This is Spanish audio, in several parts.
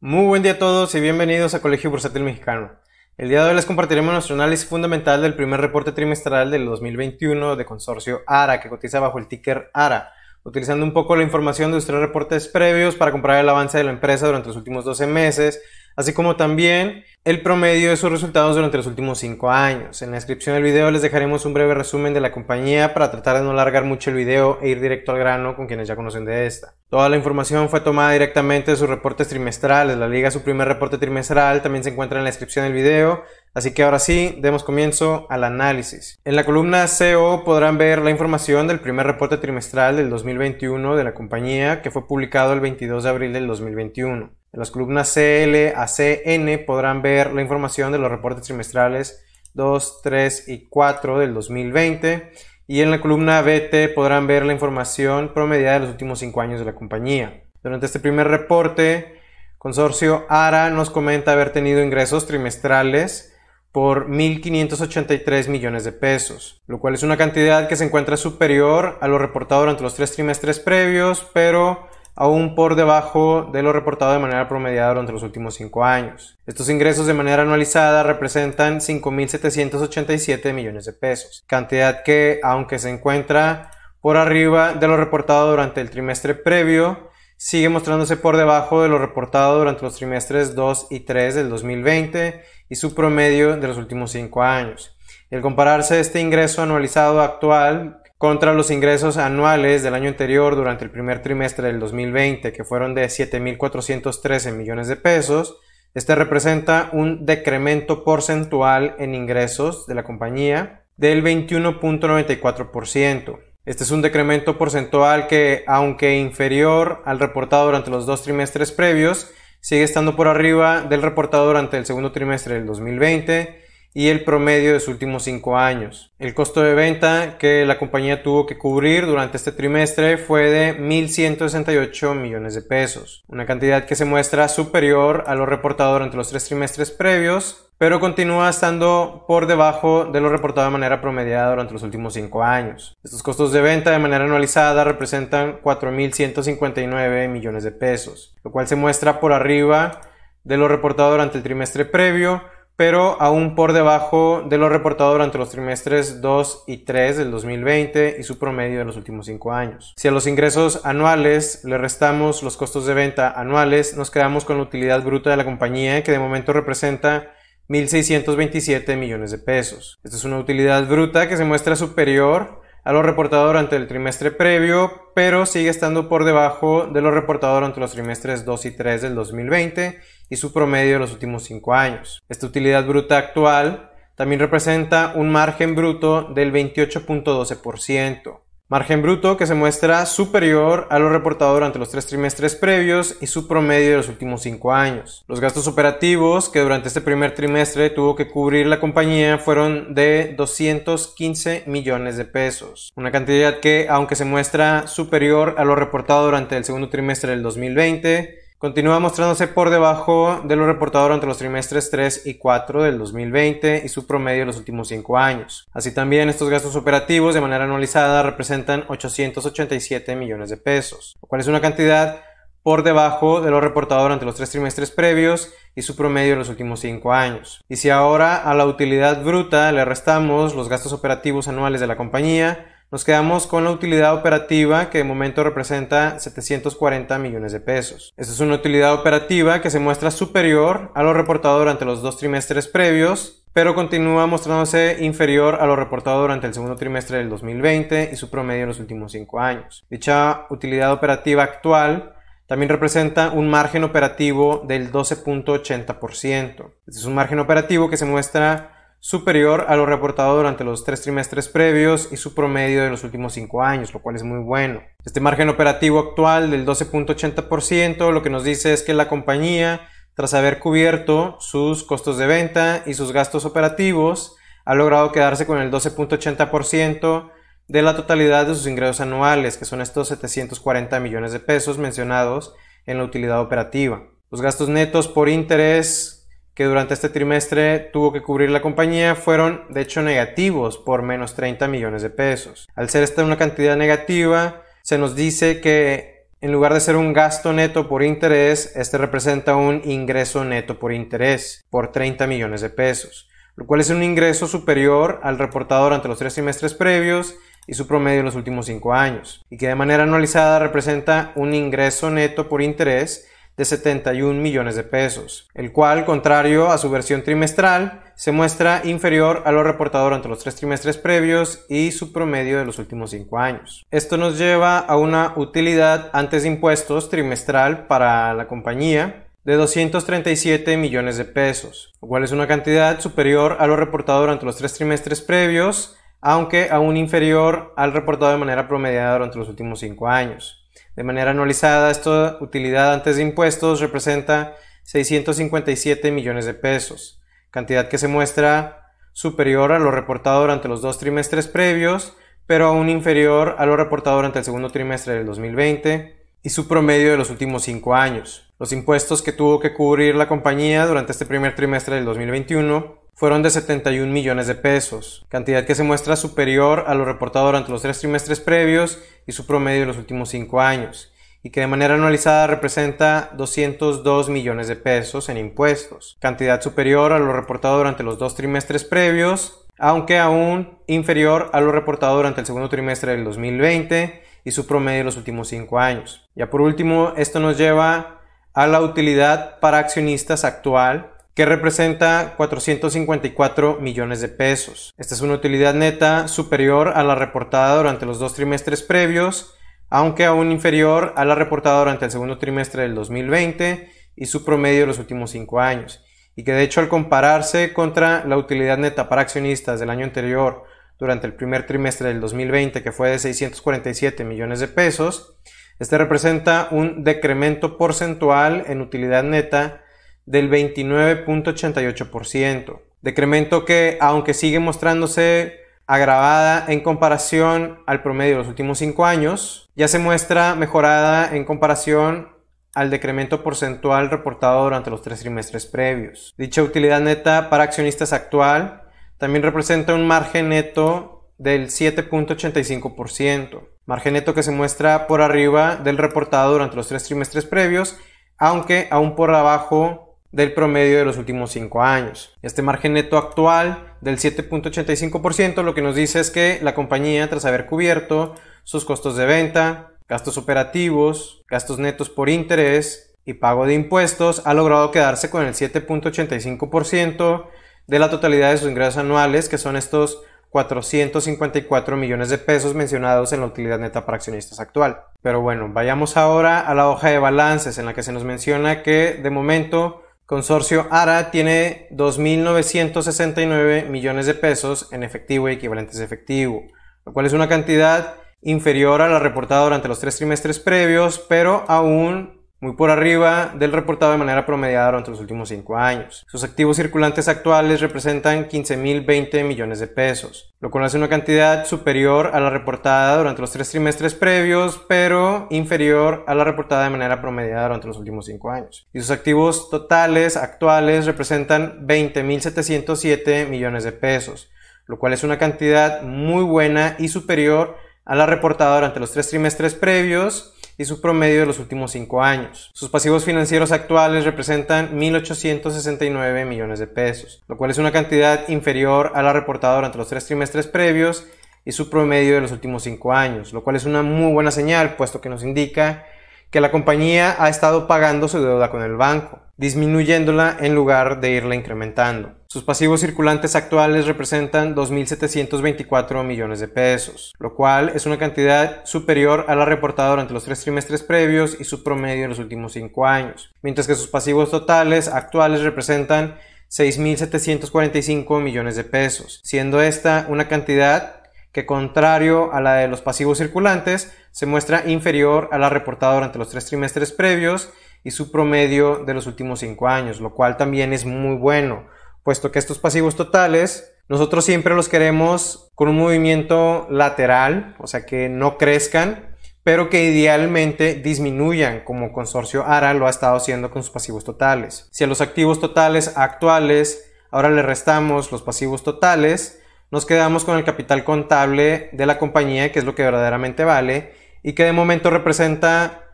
Muy buen día a todos y bienvenidos a Colegio Bursátil Mexicano. El día de hoy les compartiremos nuestro análisis fundamental del primer reporte trimestral del 2021 de Consorcio ARA, que cotiza bajo el ticker ARA, utilizando un poco la información de tres reportes previos para comparar el avance de la empresa durante los últimos 12 meses así como también el promedio de sus resultados durante los últimos 5 años. En la descripción del video les dejaremos un breve resumen de la compañía para tratar de no alargar mucho el video e ir directo al grano con quienes ya conocen de esta. Toda la información fue tomada directamente de sus reportes trimestrales. La liga, su primer reporte trimestral, también se encuentra en la descripción del video. Así que ahora sí, demos comienzo al análisis. En la columna CO podrán ver la información del primer reporte trimestral del 2021 de la compañía que fue publicado el 22 de abril del 2021. En las columnas CL a CN podrán ver la información de los reportes trimestrales 2, 3 y 4 del 2020 y en la columna BT podrán ver la información promediada de los últimos 5 años de la compañía. Durante este primer reporte, Consorcio ARA nos comenta haber tenido ingresos trimestrales por 1.583 millones de pesos, lo cual es una cantidad que se encuentra superior a lo reportado durante los tres trimestres previos, pero aún por debajo de lo reportado de manera promediada durante los últimos cinco años. Estos ingresos de manera anualizada representan 5.787 millones de pesos, cantidad que, aunque se encuentra por arriba de lo reportado durante el trimestre previo, sigue mostrándose por debajo de lo reportado durante los trimestres 2 y 3 del 2020 y su promedio de los últimos cinco años. El compararse este ingreso anualizado actual contra los ingresos anuales del año anterior durante el primer trimestre del 2020, que fueron de 7.413 millones de pesos. Este representa un decremento porcentual en ingresos de la compañía del 21.94%. Este es un decremento porcentual que, aunque inferior al reportado durante los dos trimestres previos, sigue estando por arriba del reportado durante el segundo trimestre del 2020 y el promedio de sus últimos cinco años. El costo de venta que la compañía tuvo que cubrir durante este trimestre fue de 1.168 millones de pesos, una cantidad que se muestra superior a lo reportado durante los tres trimestres previos, pero continúa estando por debajo de lo reportado de manera promediada durante los últimos cinco años. Estos costos de venta de manera anualizada representan 4.159 millones de pesos, lo cual se muestra por arriba de lo reportado durante el trimestre previo, pero aún por debajo de lo reportado durante los trimestres 2 y 3 del 2020 y su promedio de los últimos 5 años. Si a los ingresos anuales le restamos los costos de venta anuales, nos quedamos con la utilidad bruta de la compañía que de momento representa 1.627 millones de pesos. Esta es una utilidad bruta que se muestra superior a lo reportado durante el trimestre previo, pero sigue estando por debajo de lo reportado durante los trimestres 2 y 3 del 2020 y su promedio de los últimos 5 años. Esta utilidad bruta actual también representa un margen bruto del 28.12%, margen bruto que se muestra superior a lo reportado durante los tres trimestres previos y su promedio de los últimos 5 años. Los gastos operativos que durante este primer trimestre tuvo que cubrir la compañía fueron de 215 millones de pesos, una cantidad que, aunque se muestra superior a lo reportado durante el segundo trimestre del 2020, Continúa mostrándose por debajo de lo reportado durante los trimestres 3 y 4 del 2020 y su promedio de los últimos 5 años. Así también, estos gastos operativos de manera anualizada representan 887 millones de pesos, lo cual es una cantidad por debajo de lo reportado durante los tres trimestres previos y su promedio en los últimos cinco años. Y si ahora a la utilidad bruta le restamos los gastos operativos anuales de la compañía, nos quedamos con la utilidad operativa que de momento representa 740 millones de pesos. Esta es una utilidad operativa que se muestra superior a lo reportado durante los dos trimestres previos pero continúa mostrándose inferior a lo reportado durante el segundo trimestre del 2020 y su promedio en los últimos cinco años. Dicha utilidad operativa actual también representa un margen operativo del 12.80%. Este es un margen operativo que se muestra superior a lo reportado durante los tres trimestres previos y su promedio de los últimos cinco años, lo cual es muy bueno. Este margen operativo actual del 12.80% lo que nos dice es que la compañía, tras haber cubierto sus costos de venta y sus gastos operativos, ha logrado quedarse con el 12.80% de la totalidad de sus ingresos anuales, que son estos 740 millones de pesos mencionados en la utilidad operativa. Los gastos netos por interés que durante este trimestre tuvo que cubrir la compañía fueron de hecho negativos por menos 30 millones de pesos. Al ser esta una cantidad negativa, se nos dice que en lugar de ser un gasto neto por interés, este representa un ingreso neto por interés por 30 millones de pesos, lo cual es un ingreso superior al reportado durante los tres trimestres previos y su promedio en los últimos cinco años, y que de manera anualizada representa un ingreso neto por interés de 71 millones de pesos, el cual, contrario a su versión trimestral, se muestra inferior a lo reportado durante los tres trimestres previos y su promedio de los últimos cinco años. Esto nos lleva a una utilidad antes de impuestos trimestral para la compañía de 237 millones de pesos, lo cual es una cantidad superior a lo reportado durante los tres trimestres previos, aunque aún inferior al reportado de manera promediada durante los últimos cinco años. De manera anualizada, esta utilidad antes de impuestos representa 657 millones de pesos, cantidad que se muestra superior a lo reportado durante los dos trimestres previos, pero aún inferior a lo reportado durante el segundo trimestre del 2020 y su promedio de los últimos cinco años. Los impuestos que tuvo que cubrir la compañía durante este primer trimestre del 2021 fueron de 71 millones de pesos, cantidad que se muestra superior a lo reportado durante los tres trimestres previos y su promedio en los últimos cinco años, y que de manera anualizada representa 202 millones de pesos en impuestos, cantidad superior a lo reportado durante los dos trimestres previos, aunque aún inferior a lo reportado durante el segundo trimestre del 2020 y su promedio de los últimos cinco años. Ya por último, esto nos lleva a la utilidad para accionistas actual, que representa 454 millones de pesos. Esta es una utilidad neta superior a la reportada durante los dos trimestres previos, aunque aún inferior a la reportada durante el segundo trimestre del 2020 y su promedio de los últimos cinco años, y que de hecho al compararse contra la utilidad neta para accionistas del año anterior durante el primer trimestre del 2020, que fue de 647 millones de pesos, este representa un decremento porcentual en utilidad neta del 29.88%, decremento que, aunque sigue mostrándose agravada en comparación al promedio de los últimos 5 años, ya se muestra mejorada en comparación al decremento porcentual reportado durante los tres trimestres previos. Dicha utilidad neta para accionistas actual también representa un margen neto del 7.85%, margen neto que se muestra por arriba del reportado durante los tres trimestres previos, aunque aún por abajo del promedio de los últimos 5 años. Este margen neto actual del 7.85% lo que nos dice es que la compañía, tras haber cubierto sus costos de venta, gastos operativos, gastos netos por interés y pago de impuestos, ha logrado quedarse con el 7.85% de la totalidad de sus ingresos anuales, que son estos 454 millones de pesos mencionados en la utilidad neta para accionistas actual. Pero bueno, vayamos ahora a la hoja de balances en la que se nos menciona que de momento Consorcio ARA tiene 2.969 millones de pesos en efectivo y equivalentes de efectivo, lo cual es una cantidad inferior a la reportada durante los tres trimestres previos, pero aún muy por arriba del reportado de manera promediada durante los últimos 5 años. Sus activos circulantes actuales representan 15.020 millones de pesos, lo cual es una cantidad superior a la reportada durante los tres trimestres previos, pero inferior a la reportada de manera promediada durante los últimos 5 años. Y sus activos totales actuales representan 20.707 millones de pesos, lo cual es una cantidad muy buena y superior a la reportada durante los tres trimestres previos, y su promedio de los últimos cinco años. Sus pasivos financieros actuales representan 1.869 millones de pesos, lo cual es una cantidad inferior a la reportada durante los tres trimestres previos y su promedio de los últimos cinco años, lo cual es una muy buena señal puesto que nos indica que la compañía ha estado pagando su deuda con el banco, disminuyéndola en lugar de irla incrementando. Sus pasivos circulantes actuales representan 2.724 millones de pesos, lo cual es una cantidad superior a la reportada durante los tres trimestres previos y su promedio en los últimos cinco años, mientras que sus pasivos totales actuales representan 6.745 millones de pesos, siendo esta una cantidad que contrario a la de los pasivos circulantes, se muestra inferior a la reportada durante los tres trimestres previos y su promedio de los últimos cinco años, lo cual también es muy bueno, puesto que estos pasivos totales nosotros siempre los queremos con un movimiento lateral, o sea que no crezcan, pero que idealmente disminuyan, como Consorcio ARA lo ha estado haciendo con sus pasivos totales. Si a los activos totales actuales ahora le restamos los pasivos totales, nos quedamos con el capital contable de la compañía, que es lo que verdaderamente vale, y que de momento representa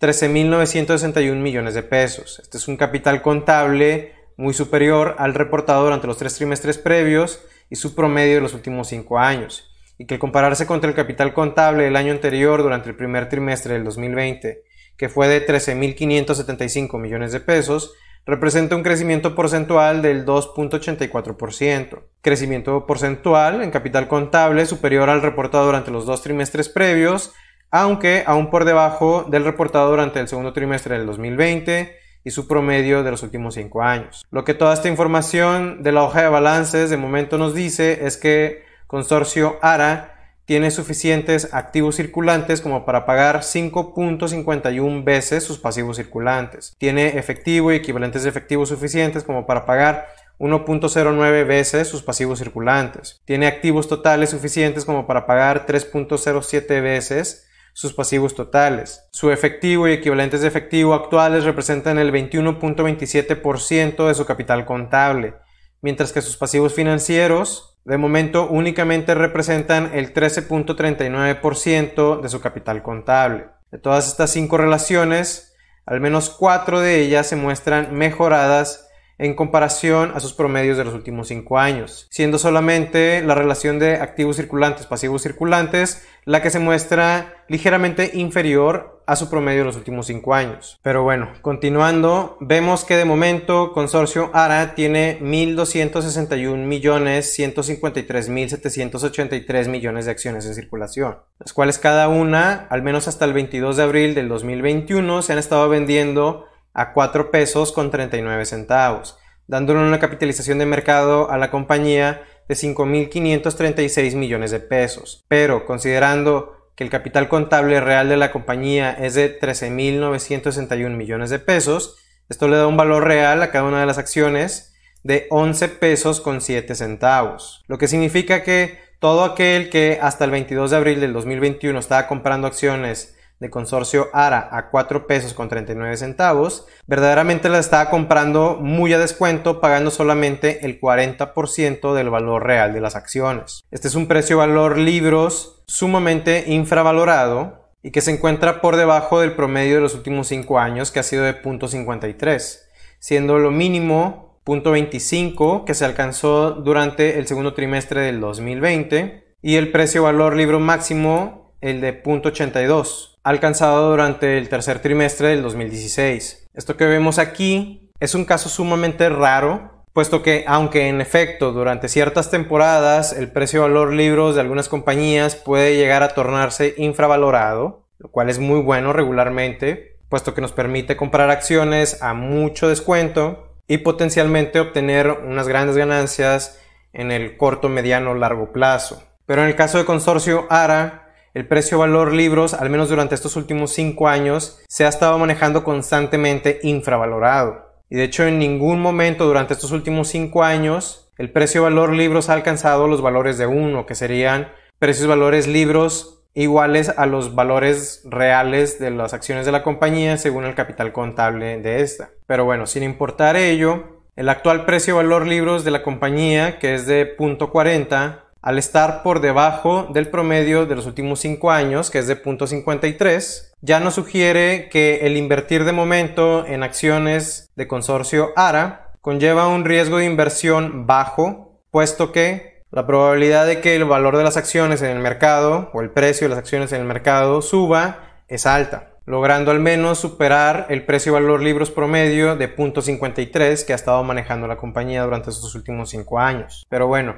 13.961 millones de pesos. Este es un capital contable muy superior al reportado durante los tres trimestres previos y su promedio de los últimos cinco años, y que al compararse contra el capital contable del año anterior durante el primer trimestre del 2020, que fue de 13.575 millones de pesos, representa un crecimiento porcentual del 2.84%, crecimiento porcentual en capital contable superior al reportado durante los dos trimestres previos, aunque aún por debajo del reportado durante el segundo trimestre del 2020 y su promedio de los últimos cinco años. Lo que toda esta información de la hoja de balances de momento nos dice es que Consorcio ARA tiene suficientes activos circulantes como para pagar 5.51 veces sus pasivos circulantes. Tiene efectivo y equivalentes de efectivo suficientes como para pagar 1.09 veces sus pasivos circulantes. Tiene activos totales suficientes como para pagar 3.07 veces sus pasivos totales. Su efectivo y equivalentes de efectivo actuales representan el 21.27% de su capital contable, mientras que sus pasivos financieros de momento únicamente representan el 13.39% de su capital contable. De todas estas cinco relaciones, al menos cuatro de ellas se muestran mejoradas en comparación a sus promedios de los últimos 5 años, siendo solamente la relación de activos circulantes, pasivos circulantes, la que se muestra ligeramente inferior a su promedio de los últimos 5 años. Pero bueno, continuando, vemos que de momento Consorcio ARA tiene 1.261.153.783 millones de acciones en circulación, las cuales cada una, al menos hasta el 22 de abril del 2021, se han estado vendiendo a 4 pesos con 39 centavos, dándole una capitalización de mercado a la compañía de 5.536 millones de pesos. Pero considerando que el capital contable real de la compañía es de 13.961 millones de pesos, esto le da un valor real a cada una de las acciones de 11 pesos con 7 centavos, lo que significa que todo aquel que hasta el 22 de abril del 2021 estaba comprando acciones consorcio ARA a 4 pesos con 39 centavos, verdaderamente la está comprando muy a descuento, pagando solamente el 40% del valor real de las acciones. Este es un precio valor libros sumamente infravalorado y que se encuentra por debajo del promedio de los últimos cinco años, que ha sido de 0.53, siendo lo mínimo 0.25 que se alcanzó durante el segundo trimestre del 2020 y el precio valor libro máximo el de .82, alcanzado durante el tercer trimestre del 2016. Esto que vemos aquí es un caso sumamente raro, puesto que aunque en efecto durante ciertas temporadas el precio valor libros de algunas compañías puede llegar a tornarse infravalorado, lo cual es muy bueno regularmente, puesto que nos permite comprar acciones a mucho descuento y potencialmente obtener unas grandes ganancias en el corto, mediano, largo plazo. Pero en el caso de Consorcio ARA, el precio valor libros, al menos durante estos últimos 5 años, se ha estado manejando constantemente infravalorado. Y de hecho en ningún momento durante estos últimos 5 años el precio valor libros ha alcanzado los valores de 1, que serían precios valores libros iguales a los valores reales de las acciones de la compañía según el capital contable de esta. Pero bueno, sin importar ello, el actual precio valor libros de la compañía, que es de 0.40, al estar por debajo del promedio de los últimos 5 años, que es de 0.53, ya nos sugiere que el invertir de momento en acciones de consorcio ARA conlleva un riesgo de inversión bajo, puesto que la probabilidad de que el valor de las acciones en el mercado o el precio de las acciones en el mercado suba es alta, logrando al menos superar el precio valor libros promedio de 0.53 que ha estado manejando la compañía durante estos últimos 5 años. Pero bueno,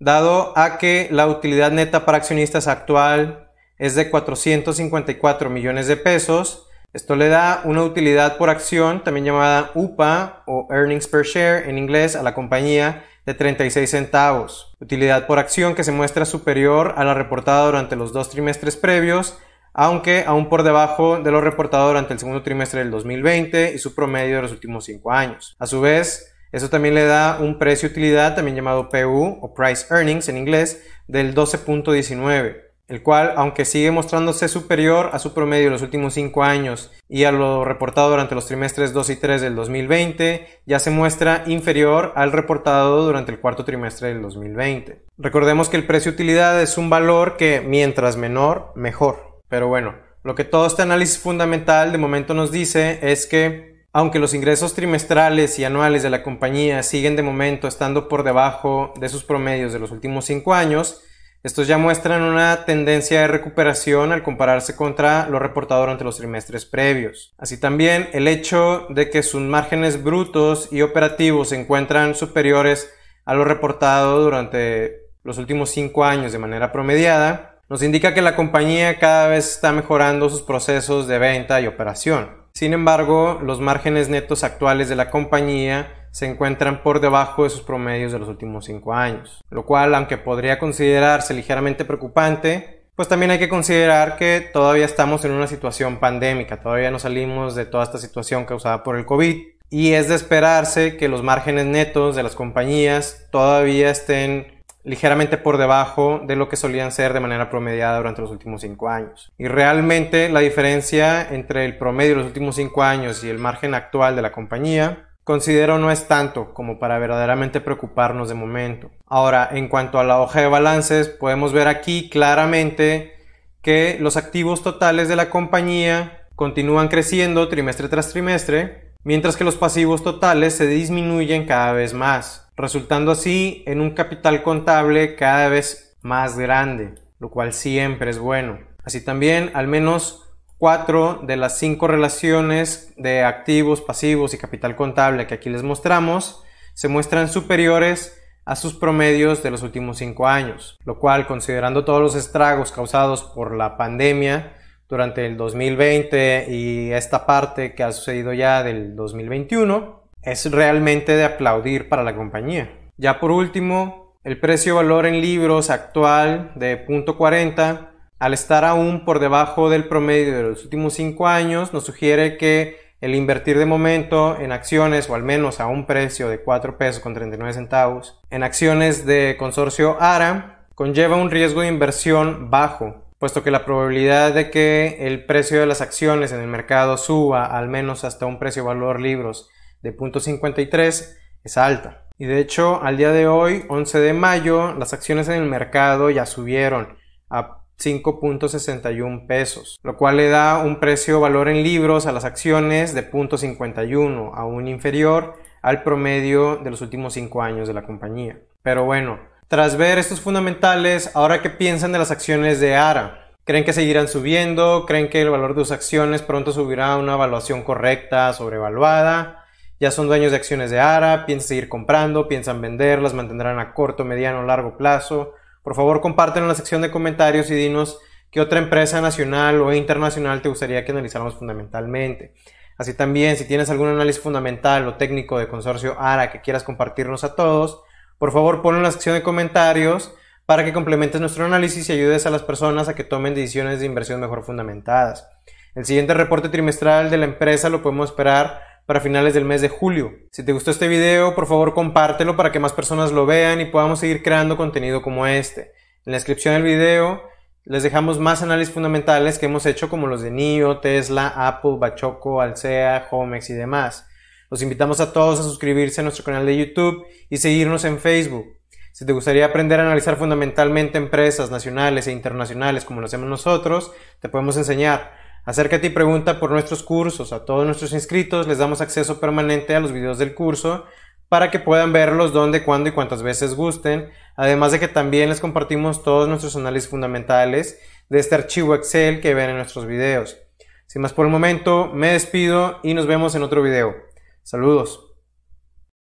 dado a que la utilidad neta para accionistas actual es de 454 millones de pesos. Esto le da una utilidad por acción, también llamada UPA o Earnings per Share en inglés, a la compañía de 36 centavos. Utilidad por acción que se muestra superior a la reportada durante los dos trimestres previos, aunque aún por debajo de lo reportado durante el segundo trimestre del 2020 y su promedio de los últimos cinco años. A su vez, eso también le da un precio-utilidad, también llamado PU o Price Earnings en inglés, del 12.19, el cual, aunque sigue mostrándose superior a su promedio en los últimos 5 años y a lo reportado durante los trimestres 2 y 3 del 2020, ya se muestra inferior al reportado durante el cuarto trimestre del 2020. Recordemos que el precio-utilidad es un valor que mientras menor, mejor. Pero bueno, lo que todo este análisis fundamental de momento nos dice es que aunque los ingresos trimestrales y anuales de la compañía siguen de momento estando por debajo de sus promedios de los últimos cinco años, estos ya muestran una tendencia de recuperación al compararse contra lo reportado durante los trimestres previos. Así también el hecho de que sus márgenes brutos y operativos se encuentran superiores a lo reportado durante los últimos cinco años de manera promediada, nos indica que la compañía cada vez está mejorando sus procesos de venta y operación. Sin embargo, los márgenes netos actuales de la compañía se encuentran por debajo de sus promedios de los últimos 5 años, lo cual, aunque podría considerarse ligeramente preocupante, pues también hay que considerar que todavía estamos en una situación pandémica, todavía no salimos de toda esta situación causada por el COVID y es de esperarse que los márgenes netos de las compañías todavía estén ligeramente por debajo de lo que solían ser de manera promediada durante los últimos cinco años. Y realmente la diferencia entre el promedio de los últimos cinco años y el margen actual de la compañía considero no es tanto como para verdaderamente preocuparnos de momento. Ahora, en cuanto a la hoja de balances, podemos ver aquí claramente que los activos totales de la compañía continúan creciendo trimestre tras trimestre, mientras que los pasivos totales se disminuyen cada vez más resultando así en un capital contable cada vez más grande, lo cual siempre es bueno. Así también, al menos cuatro de las cinco relaciones de activos, pasivos y capital contable que aquí les mostramos se muestran superiores a sus promedios de los últimos cinco años, lo cual, considerando todos los estragos causados por la pandemia durante el 2020 y esta parte que ha sucedido ya del 2021, es realmente de aplaudir para la compañía. Ya por último, el precio-valor en libros actual de 0.40, al estar aún por debajo del promedio de los últimos 5 años, nos sugiere que el invertir de momento en acciones o al menos a un precio de 4 pesos con 39 centavos en acciones de consorcio ARA conlleva un riesgo de inversión bajo, puesto que la probabilidad de que el precio de las acciones en el mercado suba al menos hasta un precio valor libros de .53 es alta. Y de hecho, al día de hoy, 11 de mayo, las acciones en el mercado ya subieron a 5.61 pesos, lo cual le da un precio valor en libros a las acciones de 0.51, aún inferior al promedio de los últimos 5 años de la compañía. Pero bueno, tras ver estos fundamentales, ahora qué piensan de las acciones de ARA, ¿Creen que seguirán subiendo? ¿Creen que el valor de sus acciones pronto subirá a una evaluación correcta, sobrevaluada? ya son dueños de acciones de ARA, piensan seguir comprando, piensan vender, las mantendrán a corto, mediano o largo plazo. Por favor, compártelo en la sección de comentarios y dinos qué otra empresa nacional o internacional te gustaría que analizáramos fundamentalmente. Así también, si tienes algún análisis fundamental o técnico de consorcio ARA que quieras compartirnos a todos, por favor ponlo en la sección de comentarios para que complementes nuestro análisis y ayudes a las personas a que tomen decisiones de inversión mejor fundamentadas. El siguiente reporte trimestral de la empresa lo podemos esperar para finales del mes de julio. Si te gustó este video, por favor compártelo para que más personas lo vean y podamos seguir creando contenido como este. En la descripción del video les dejamos más análisis fundamentales que hemos hecho como los de NIO, Tesla, Apple, Bachoco, alcea Homex y demás. Los invitamos a todos a suscribirse a nuestro canal de YouTube y seguirnos en Facebook. Si te gustaría aprender a analizar fundamentalmente empresas nacionales e internacionales como lo hacemos nosotros, te podemos enseñar. Acércate ti pregunta por nuestros cursos. A todos nuestros inscritos les damos acceso permanente a los videos del curso para que puedan verlos donde, cuándo y cuántas veces gusten. Además de que también les compartimos todos nuestros análisis fundamentales de este archivo Excel que ven en nuestros videos. Sin más por el momento, me despido y nos vemos en otro video. Saludos.